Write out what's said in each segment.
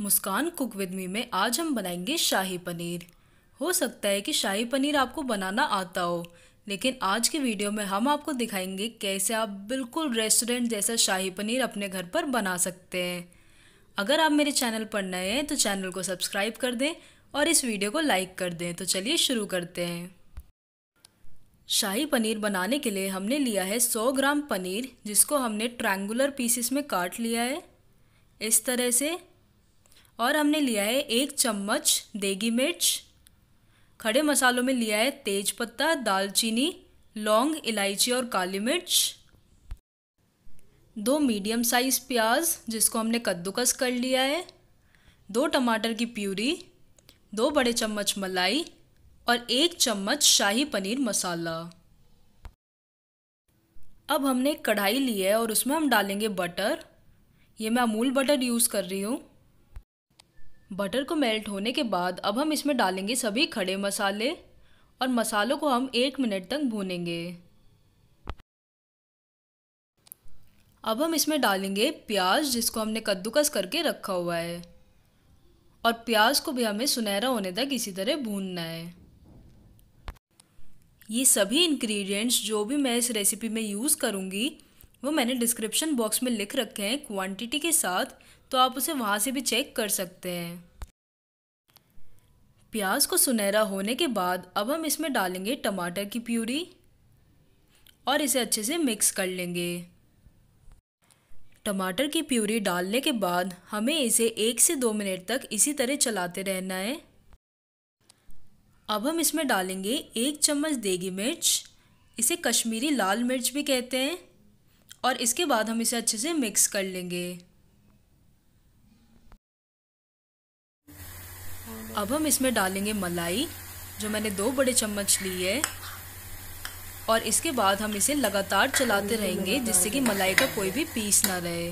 Muskan cook with me में आज हम बनाएंगे शाही पनीर हो सकता है कि शाही पनीर आपको बनाना आता हो लेकिन आज के वीडियो में हम आपको दिखाएंगे कैसे आप बिल्कुल रेस्टोरेंट जैसा शाही पनीर अपने घर पर बना सकते हैं अगर आप मेरे चैनल पर नए हैं तो चैनल को सब्सक्राइब कर दें और इस वीडियो को लाइक कर दें तो चलिए शुरू करते हैं शाही पनीर बनाने के लिए हमने लिया है 100 ग्राम पनीर जिसको हमने ट्रायंगुलर पीसेस में काट लिया है इस तरह से और हमने लिया है एक चम्मच देगी मिर्च खड़े मसालों में लिया है तेज पत्ता दालचीनी लौंग इलायची और काली मिर्च दो मीडियम साइज़ प्याज जिसको हमने कद्दूकस कर लिया है दो टमाटर की प्यूरी दो बड़े चम्मच मलाई और एक चम्मच शाही पनीर मसाला अब हमने कढ़ाई ली है और उसमें हम डालेंगे बटर ये मैं अमूल बटर यूज़ कर रही हूँ बटर को मेल्ट होने के बाद अब हम इसमें डालेंगे सभी खड़े मसाले और मसालों को हम एक मिनट तक भूनेंगे अब हम इसमें डालेंगे प्याज जिसको हमने कद्दूकस करके रखा हुआ है और प्याज को भी हमें सुनहरा होने तक इसी तरह भूनना है ये सभी इंग्रेडिएंट्स जो भी मैं इस रेसिपी में यूज़ करूँगी वो मैंने डिस्क्रिप्शन बॉक्स में लिख रखे हैं क्वांटिटी के साथ तो आप उसे वहाँ से भी चेक कर सकते हैं प्याज को सुनहरा होने के बाद अब हम इसमें डालेंगे टमाटर की प्यूरी और इसे अच्छे से मिक्स कर लेंगे टमाटर की प्यूरी डालने के बाद हमें इसे एक से दो मिनट तक इसी तरह चलाते रहना है अब हम इसमें डालेंगे एक चम्मच देगी मिर्च इसे कश्मीरी लाल मिर्च भी कहते हैं और इसके बाद हम इसे अच्छे से मिक्स कर लेंगे अब हम इसमें डालेंगे मलाई जो मैंने दो बड़े चम्मच ली है और इसके बाद हम इसे लगातार चलाते रहेंगे जिससे कि मलाई का कोई भी पीस ना रहे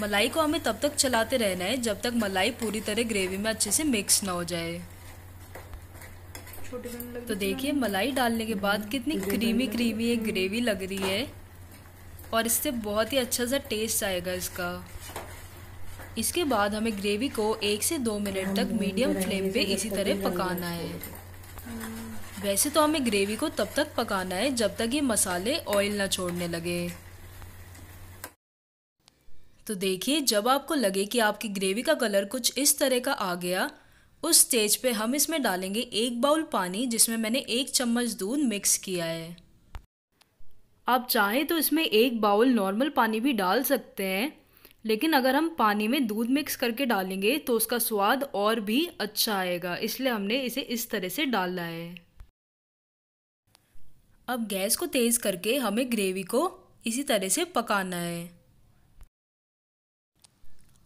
मलाई को हमें तब तक चलाते रहना है जब तक मलाई पूरी तरह ग्रेवी में अच्छे से मिक्स ना हो जाए तो देखिए मलाई डालने के बाद कितनी क्रीमी क्रीमी एक ग्रेवी लग रही है और इससे बहुत ही अच्छा सा टेस्ट आएगा इसका इसके बाद हमें ग्रेवी को एक से दो मिनट तक मीडियम फ्लेम पे इसी तरह पकाना है वैसे तो हमें ग्रेवी को तब तक पकाना है जब तक ये मसाले ऑयल ना छोड़ने लगे तो देखिए जब आपको लगे कि आपकी ग्रेवी का कलर कुछ इस तरह का आ गया उस स्टेज पे हम इसमें डालेंगे एक बाउल पानी जिसमें मैंने एक चम्मच दूध मिक्स किया है आप चाहें तो इसमें एक बाउल नॉर्मल पानी भी डाल सकते हैं लेकिन अगर हम पानी में दूध मिक्स करके डालेंगे तो उसका स्वाद और भी अच्छा आएगा इसलिए हमने इसे इस तरह से डाला है अब गैस को तेज़ करके हमें ग्रेवी को इसी तरह से पकाना है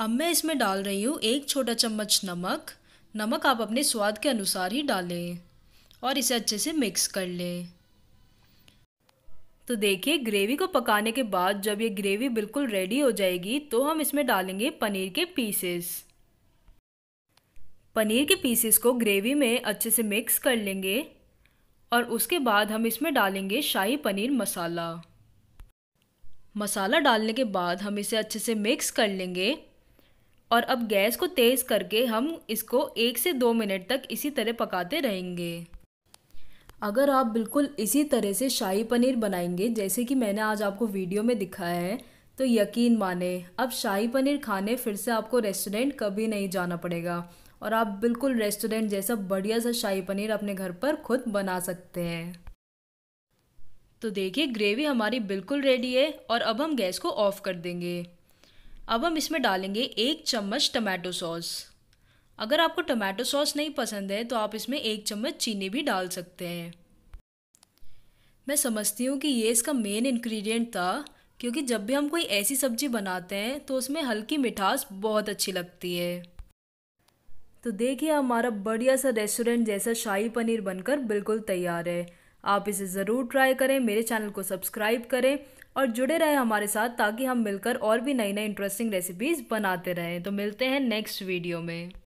अब मैं इसमें डाल रही हूँ एक छोटा चम्मच नमक नमक आप अपने स्वाद के अनुसार ही डालें और इसे अच्छे से मिक्स कर लें तो देखिए ग्रेवी को पकाने के बाद जब ये ग्रेवी बिल्कुल रेडी हो जाएगी तो हम इसमें डालेंगे पनीर के पीसेस पनीर के पीसेस को ग्रेवी में अच्छे से मिक्स कर लेंगे और उसके बाद हम इसमें डालेंगे शाही पनीर मसाला मसाला डालने के बाद हम इसे अच्छे से मिक्स कर लेंगे और अब गैस को तेज़ करके हम इसको एक से दो मिनट तक इसी तरह पकाते रहेंगे अगर आप बिल्कुल इसी तरह से शाही पनीर बनाएंगे जैसे कि मैंने आज आपको वीडियो में दिखाया है तो यकीन माने अब शाही पनीर खाने फिर से आपको रेस्टोरेंट कभी नहीं जाना पड़ेगा और आप बिल्कुल रेस्टोरेंट जैसा बढ़िया सा शाही पनीर अपने घर पर खुद बना सकते हैं तो देखिए ग्रेवी हमारी बिल्कुल रेडी है और अब हम गैस को ऑफ़ कर देंगे अब हम इसमें डालेंगे एक चम्मच टमाटो सॉस अगर आपको टमाटो सॉस नहीं पसंद है तो आप इसमें एक चम्मच चीनी भी डाल सकते हैं मैं समझती हूँ कि ये इसका मेन इंग्रेडिएंट था क्योंकि जब भी हम कोई ऐसी सब्ज़ी बनाते हैं तो उसमें हल्की मिठास बहुत अच्छी लगती है तो देखिए हमारा बढ़िया सा रेस्टोरेंट जैसा शाही पनीर बनकर बिल्कुल तैयार है आप इसे ज़रूर ट्राई करें मेरे चैनल को सब्सक्राइब करें और जुड़े रहें हमारे साथ ताकि हम मिलकर और भी नई नई इंटरेस्टिंग रेसिपीज़ बनाते रहें तो मिलते हैं नेक्स्ट वीडियो में